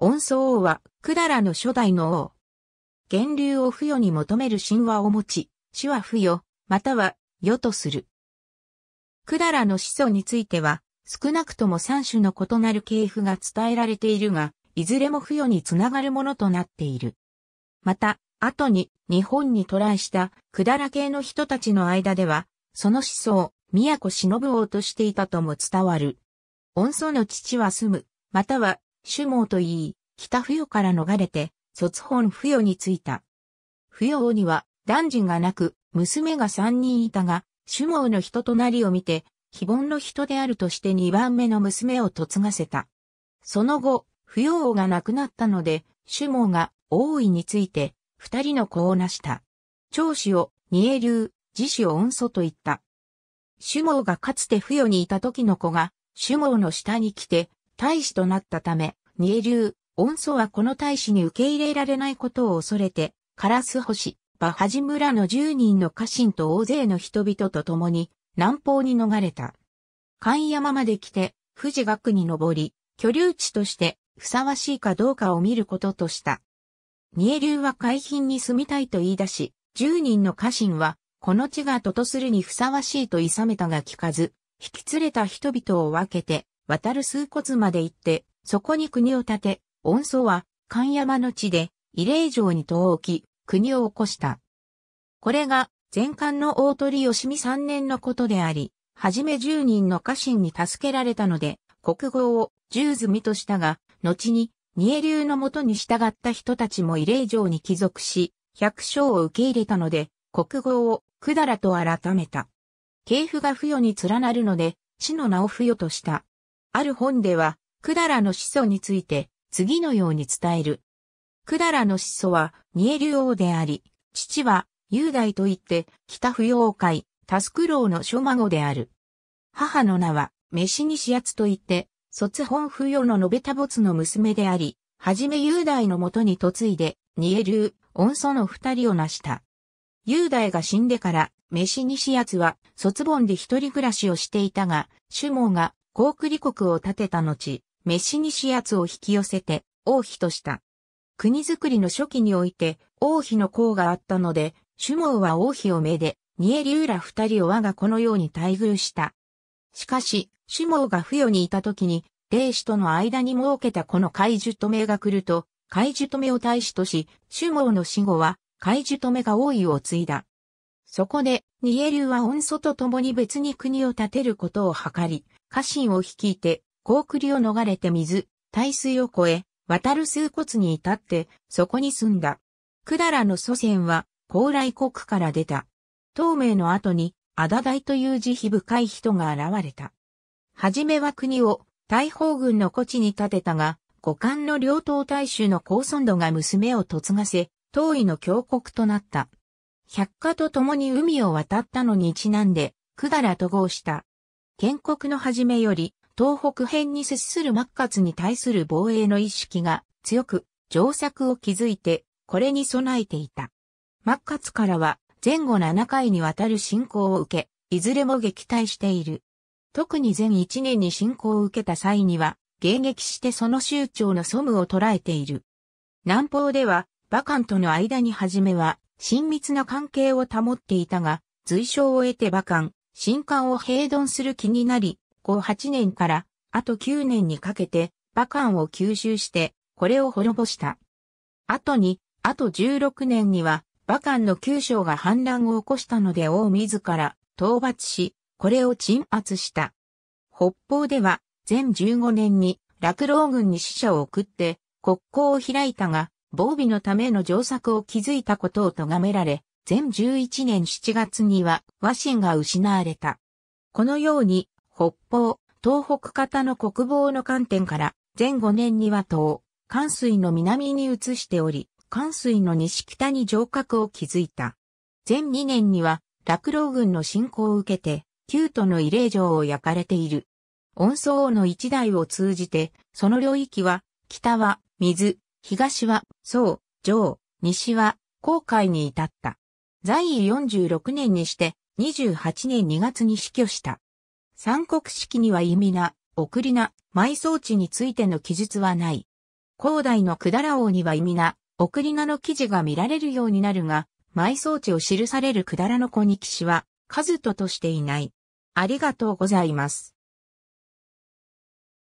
恩宗王は、だらの初代の王。源流を付与に求める神話を持ち、主は付与、または、与とする。だらの始祖については、少なくとも三種の異なる系譜が伝えられているが、いずれも付与につながるものとなっている。また、後に日本に渡来しただら系の人たちの間では、その思想、都忍王としていたとも伝わる。恩祖の父は住む、または主毛といい、北不与から逃れて、卒本不与に着いた。不与王には、男児がなく、娘が三人いたが、主毛の人となりを見て、非凡の人であるとして二番目の娘を嫁がせた。その後、不与王が亡くなったので、主毛が王位について、二人の子を成した。長子を、二栄流、次子を恩祖と言った。主毛がかつて不与にいた時の子が、主毛の下に来て、大使となったため、二重流、恩祖はこの大使に受け入れられないことを恐れて、カラス星、バハジ村の10人の家臣と大勢の人々と共に南方に逃れた。関山まで来て、富士岳に登り、居留地としてふさわしいかどうかを見ることとした。二重流は海浜に住みたいと言い出し、10人の家臣は、この地がととするにふさわしいと諌めたが聞かず、引き連れた人々を分けて、渡る数骨まで行って、そこに国を建て、恩祖は、関山の地で、慰霊城に戸を置き、国を起こした。これが、前漢の大鳥義美三年のことであり、はじめ十人の家臣に助けられたので、国号を十済みとしたが、後に、二重流のもとに従った人たちも慰霊城に帰属し、百姓を受け入れたので、国号をくだらと改めた。系譜が不与に連なるので、死の名を不与とした。ある本では、だらの始祖について、次のように伝える。だらの始祖は、エリ竜王であり、父は、雄大といって、北不要会、タスクローの諸孫である。母の名は、飯西奴といって、卒本不要の延べた没の娘であり、はじめ雄大のもとに嫁いで、二重流、恩祖の二人を成した。雄大が死んでから、飯西奴は、卒本で一人暮らしをしていたが、主毛が、高句麗国を建てた後、メシニシアツを引き寄せて、王妃とした。国づくりの初期において、王妃の功があったので、主毛は王妃をめで、ニエリューラ二人を我がこのように待遇した。しかし、主毛が不与にいた時に、霊子との間に設けたこの怪獣止めが来ると、怪獣止めを大使とし、主毛の死後は、怪獣止めが王位を継いだ。そこで、ニエリューは恩祖と共に別に国を建てることを図り、家臣を率いて、高栗を逃れて水、大水を越え、渡る数骨に至って、そこに住んだ。だらの祖先は、高麗国から出た。東明の後に、あだ大という慈悲深い人が現れた。はじめは国を、大砲軍の古地に建てたが、五冠の両党大衆の高尊度が娘を嫁がせ、遠いの峡谷となった。百科と共に海を渡ったのにちなんで、だらと合した。建国の初めより、東北編に接する末活に対する防衛の意識が強く、上策を築いて、これに備えていた。末活からは、前後7回にわたる進行を受け、いずれも撃退している。特に前1年に進行を受けた際には、迎撃してその州長のソムを捉えている。南方では、馬漢との間に初めは、親密な関係を保っていたが、随所を得て馬漢、新刊を平丼する気になり、後8年から、あと9年にかけて、馬漢を吸収して、これを滅ぼした。後に、あと16年には、馬漢の九将が反乱を起こしたので王自ら討伐し、これを鎮圧した。北方では、全15年に落郎軍に使者を送って、国交を開いたが、防備のための城策を築いたことを咎められ、全1 1年7月には和親が失われた。このように、北方、東北方の国防の観点から、前5年には東、関水の南に移しており、関水の西北に城郭を築いた。前2年には、落老軍の侵攻を受けて、旧都の慰霊城を焼かれている。温相王の一代を通じて、その領域は、北は、水、東は、宋、上、西は、航海に至った。在位46年にして28年2月に死去した。三国式には意味な、送りな、埋葬地についての記述はない。広大の百済王には意味な、送り名の記事が見られるようになるが、埋葬地を記される百済の子に騎士は、数ととしていない。ありがとうございます。